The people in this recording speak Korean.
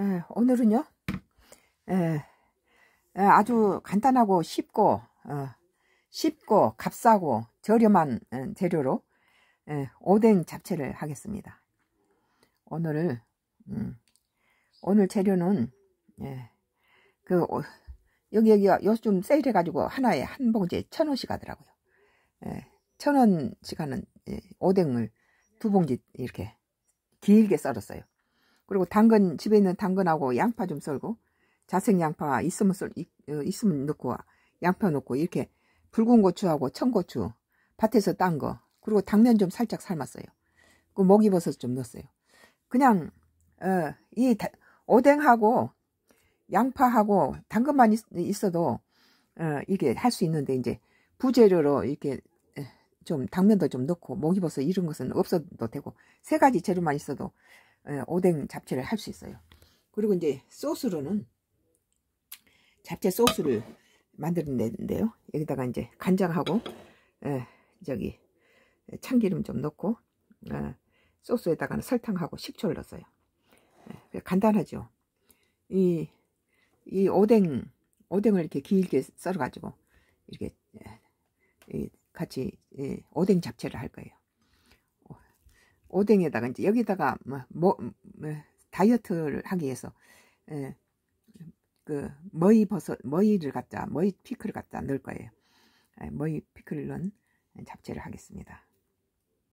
에, 예, 오늘은요 에, 예, 에, 예, 아주 간단하고 쉽고 어, 쉽고 값싸고 저렴한 어, 재료로 오뎅 잡채를 하겠습니다 오늘 음, 오늘 재료는 그 오, 어, 여기 여기 요즘 세일해 가지고 하나에 한 봉지에 천 원씩 하더라고요 천 원씩 하는 오뎅을 두 봉지 이렇게 길게 썰었어요 그리고 당근 집에 있는 당근하고 양파 좀 썰고 자색 양파 있으면 썰 어, 있으면 넣고 양파 넣고 이렇게 붉은 고추하고 청고추 밭에서 딴 거 그리고 당면 좀 살짝 삶았어요. 그 목이버섯 좀 넣었어요. 그냥 어, 이 다, 오뎅하고 양파하고 당근만 있, 어도 어, 이게 렇할수 있는데 이제 부재료로 이렇게 좀 당면도 좀 넣고 목이버섯 이런 것은 없어도 되고 세 가지 재료만 있어도 예, 오뎅 잡채를 할 수 있어요. 그리고 이제 소스로는 잡채 소스를 만들어내는데요. 여기다가 이제 간장하고 에, 예, 저기 참기름 좀 넣고 에, 예, 소스에다가는 설탕하고 식초를 넣었어요. 에, 간단하죠. 이, 이 오뎅, 오뎅을 이렇게 길게 썰어가지고 이렇게 같이 오뎅 잡채를 할 거예요. 오뎅에다가 이제 여기다가 뭐, 뭐, 뭐 다이어트를 하기 위해서 에, 예, 그 머이 버섯 머이를 갖다 머이 피클을 갖다 넣을 거예요. 에, 예, 머이 피클은 잡채를 하겠습니다.